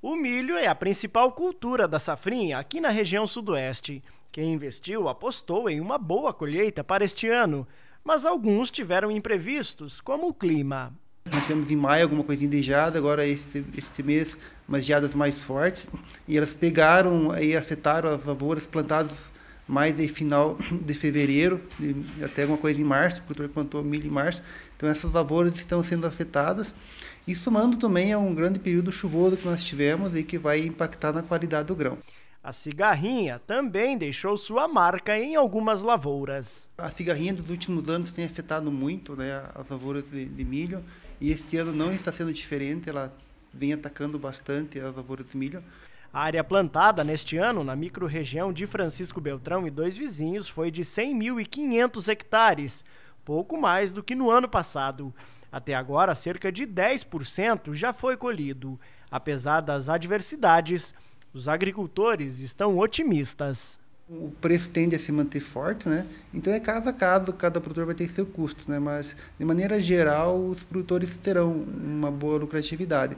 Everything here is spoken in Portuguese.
O milho é a principal cultura da safrinha aqui na região sudoeste. Quem investiu apostou em uma boa colheita para este ano, mas alguns tiveram imprevistos, como o clima. Nós tivemos em maio alguma coisinha de geada, agora este, mês umas geadas mais fortes, e elas pegaram e afetaram as lavouras plantadas mais de final de fevereiro, de, até alguma coisa em março, porque também plantou milho em março. Então essas lavouras estão sendo afetadas. E somando também a um grande período chuvoso que nós tivemos e que vai impactar na qualidade do grão. A cigarrinha também deixou sua marca em algumas lavouras. A cigarrinha dos últimos anos tem afetado muito né, as lavouras de, de milho e este ano não está sendo diferente, ela vem atacando bastante as lavouras de milho. A área plantada neste ano na microrregião de Francisco Beltrão e dois vizinhos foi de 100.500 hectares, pouco mais do que no ano passado. Até agora, cerca de 10% já foi colhido. Apesar das adversidades, os agricultores estão otimistas. O preço tende a se manter forte, né? Então é caso a caso, cada produtor vai ter seu custo, né? Mas de maneira geral, os produtores terão uma boa lucratividade.